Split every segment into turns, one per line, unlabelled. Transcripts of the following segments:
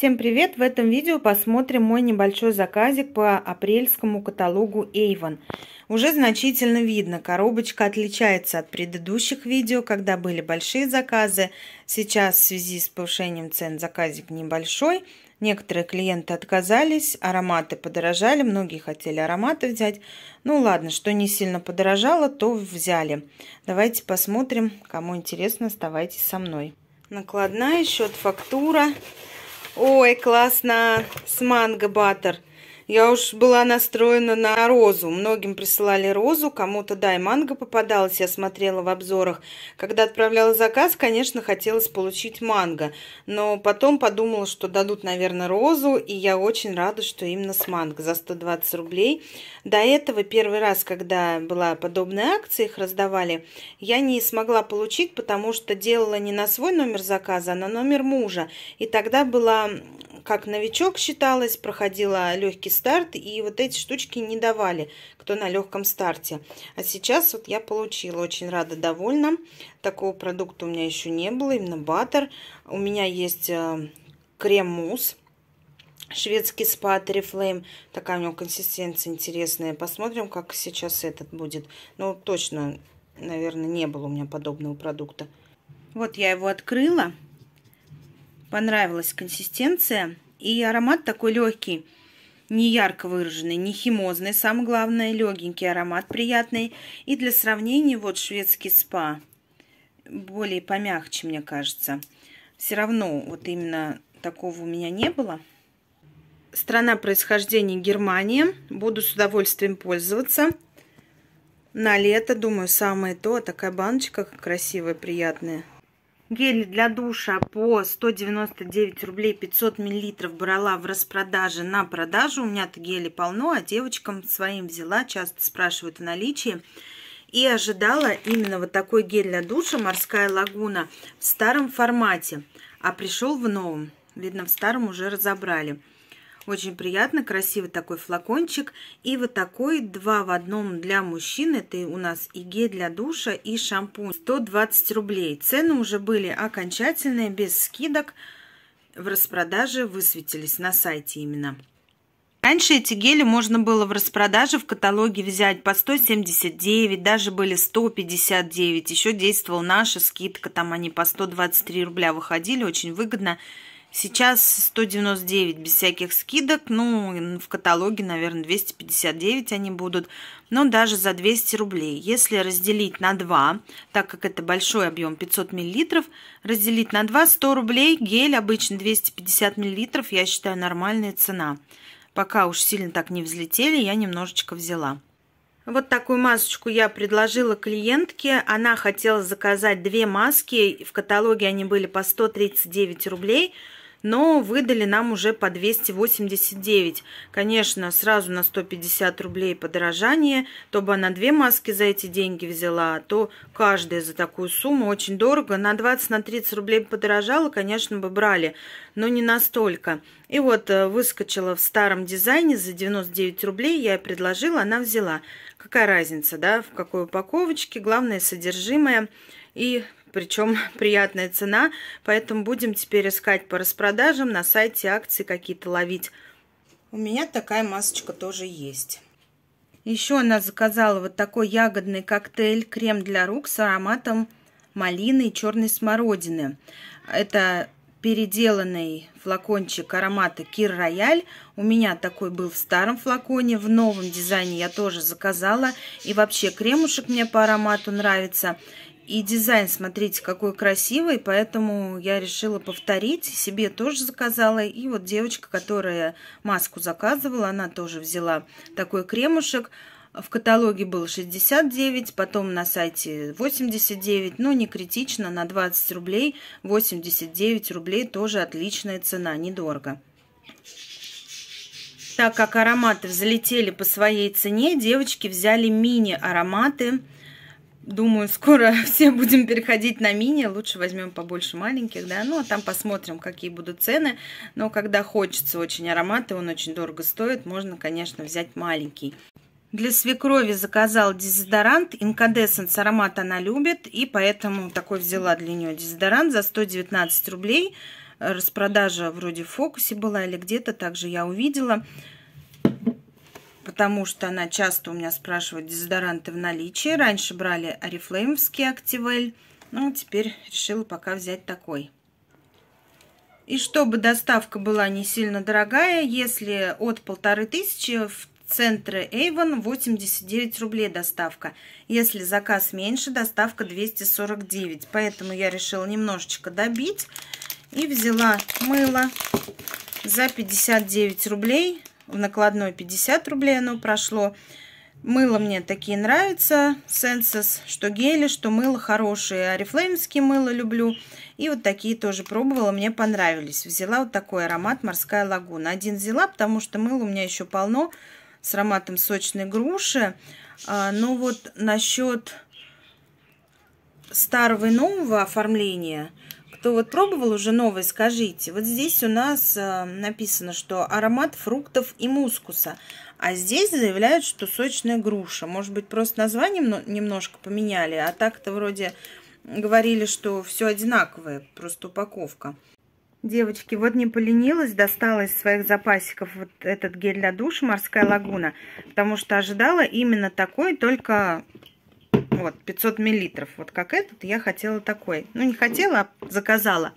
Всем привет! В этом видео посмотрим мой небольшой заказик по апрельскому каталогу Avon. Уже значительно видно, коробочка отличается от предыдущих видео, когда были большие заказы. Сейчас в связи с повышением цен заказик небольшой. Некоторые клиенты отказались, ароматы подорожали, многие хотели ароматы взять. Ну ладно, что не сильно подорожало, то взяли. Давайте посмотрим, кому интересно, оставайтесь со мной. Накладная, счет, фактура. Ой, классно, с манго баттер. Я уж была настроена на розу. Многим присылали розу, кому-то, да, и манго попадалась, я смотрела в обзорах. Когда отправляла заказ, конечно, хотелось получить манго. Но потом подумала, что дадут, наверное, розу, и я очень рада, что именно с манго за 120 рублей. До этого первый раз, когда была подобная акция, их раздавали, я не смогла получить, потому что делала не на свой номер заказа, а на номер мужа. И тогда была, как новичок считалась, проходила легкий старт, и вот эти штучки не давали, кто на легком старте. А сейчас вот я получила, очень рада, довольна. Такого продукта у меня еще не было, именно баттер. У меня есть э, крем-мусс шведский спа Oriflame. Такая у него консистенция интересная. Посмотрим, как сейчас этот будет. Ну, точно, наверное, не было у меня подобного продукта. Вот я его открыла. Понравилась консистенция. И аромат такой легкий не ярко выраженный, не химозный, самое главное, легенький аромат приятный. И для сравнения, вот шведский спа, более помягче, мне кажется. Все равно, вот именно такого у меня не было. Страна происхождения Германия. Буду с удовольствием пользоваться. На лето, думаю, самое то. Такая баночка красивая, приятная. Гель для душа по 199 рублей 500 миллилитров брала в распродаже на продажу. У меня-то гели полно, а девочкам своим взяла. Часто спрашивают о наличии. И ожидала именно вот такой гель для душа «Морская лагуна» в старом формате. А пришел в новом. Видно, в старом уже разобрали. Очень приятно, красивый такой флакончик. И вот такой два в одном для мужчин. Это у нас и гель для душа, и шампунь. 120 рублей. Цены уже были окончательные, без скидок. В распродаже высветились на сайте именно. Раньше эти гели можно было в распродаже в каталоге взять по 179, даже были 159. Еще действовала наша скидка, там они по 123 рубля выходили, очень выгодно. Сейчас 199 без всяких скидок, ну, в каталоге, наверное, 259 они будут, но даже за 200 рублей. Если разделить на 2, так как это большой объем, 500 мл, разделить на 2, 100 рублей, гель обычно 250 мл, я считаю, нормальная цена. Пока уж сильно так не взлетели, я немножечко взяла. Вот такую масочку я предложила клиентке. Она хотела заказать две маски. В каталоге они были по 139 рублей но выдали нам уже по 289. Конечно, сразу на 150 рублей подорожание, то бы она две маски за эти деньги взяла, а то каждая за такую сумму очень дорого. На 20-30 на рублей подорожало, конечно, бы брали, но не настолько. И вот э, выскочила в старом дизайне за 99 рублей, я ей предложила, она взяла. Какая разница, да, в какой упаковочке, главное содержимое и причем приятная цена, поэтому будем теперь искать по распродажам, на сайте акции какие-то ловить. У меня такая масочка тоже есть. Еще она заказала вот такой ягодный коктейль, крем для рук с ароматом малины и черной смородины. Это переделанный флакончик аромата Кир Рояль. У меня такой был в старом флаконе, в новом дизайне я тоже заказала. И вообще кремушек мне по аромату нравится. И дизайн, смотрите, какой красивый, поэтому я решила повторить, себе тоже заказала. И вот девочка, которая маску заказывала, она тоже взяла такой кремушек. В каталоге было 69, потом на сайте 89, но не критично, на 20 рублей 89 рублей тоже отличная цена, недорого. Так как ароматы взлетели по своей цене, девочки взяли мини-ароматы. Думаю, скоро все будем переходить на мини. Лучше возьмем побольше маленьких, да. Ну, а там посмотрим, какие будут цены. Но когда хочется очень ароматы, он очень дорого стоит, можно, конечно, взять маленький. Для свекрови заказал дезодорант. с аромат она любит, и поэтому такой взяла для нее дезодорант за 119 рублей. Э, распродажа вроде в фокусе была или где-то, также я увидела. Потому что она часто у меня спрашивает дезодоранты в наличии. Раньше брали Арифлеймовский Активель, ну теперь решила пока взять такой. И чтобы доставка была не сильно дорогая, если от полторы тысячи в центре Avon 89 рублей доставка. Если заказ меньше, доставка 249. Поэтому я решила немножечко добить и взяла мыло за 59 рублей. В накладной 50 рублей оно прошло. Мыло мне такие нравятся. Сенсес, что гели, что мыло хорошие. Арифлеймские мыло люблю. И вот такие тоже пробовала, мне понравились. Взяла вот такой аромат «Морская лагуна». Один взяла, потому что мыла у меня еще полно с ароматом сочной груши. А, но вот насчет старого и нового оформления, кто вот пробовал уже новый, скажите. Вот здесь у нас а, написано, что аромат фруктов и мускуса. А здесь заявляют, что сочная груша. Может быть, просто название немножко поменяли, а так-то вроде говорили, что все одинаковое, просто упаковка. Девочки, вот не поленилась, достала из своих запасиков вот этот гель для душа «Морская лагуна», потому что ожидала именно такой, только вот 500 миллилитров. Вот как этот я хотела такой. Ну, не хотела, а заказала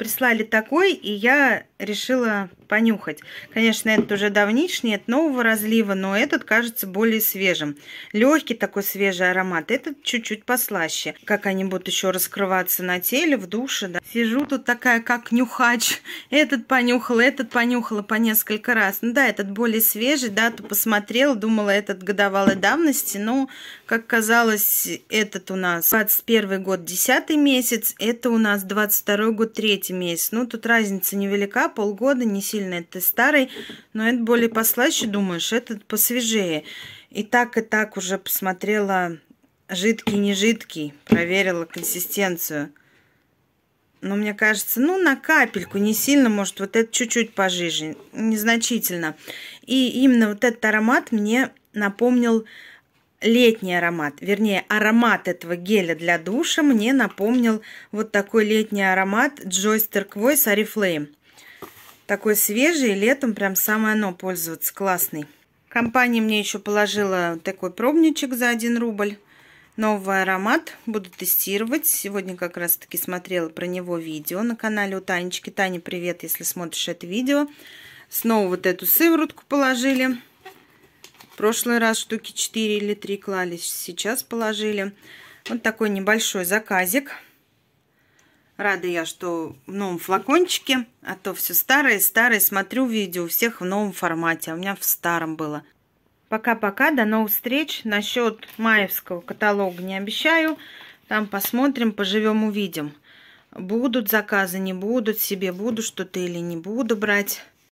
прислали такой, и я решила понюхать. Конечно, этот уже давнишний, от нового разлива, но этот кажется более свежим. Легкий такой свежий аромат, этот чуть-чуть послаще. Как они будут еще раскрываться на теле, в душе, да. Сижу тут такая, как нюхач. Этот понюхала, этот понюхала по несколько раз. Ну да, этот более свежий, да, то посмотрела, думала, этот годовалой давности, но, как казалось, этот у нас 21 год, 10 месяц, это у нас 22 год, 3 третий месяц. Ну, тут разница невелика, полгода, не сильно это старый, но это более послаще, думаешь, этот посвежее. И так, и так уже посмотрела жидкий, не жидкий, проверила консистенцию. Но мне кажется, ну, на капельку, не сильно, может, вот это чуть-чуть пожиже, незначительно. И именно вот этот аромат мне напомнил летний аромат, вернее аромат этого геля для душа мне напомнил вот такой летний аромат Joyster Quoice Oriflame. Такой свежий, летом прям самое оно пользоваться, классный. Компания мне еще положила такой пробничек за 1 рубль. Новый аромат буду тестировать. Сегодня как раз таки смотрела про него видео на канале у Танечки. Таня, привет, если смотришь это видео. Снова вот эту сыворотку положили прошлый раз штуки 4 или 3 клали, сейчас положили. Вот такой небольшой заказик. Рада я, что в новом флакончике, а то все старое-старое. Смотрю видео, у всех в новом формате, а у меня в старом было. Пока-пока, до новых встреч. Насчет маевского каталога не обещаю. Там посмотрим, поживем, увидим. Будут заказы, не будут, себе буду что-то или не буду брать.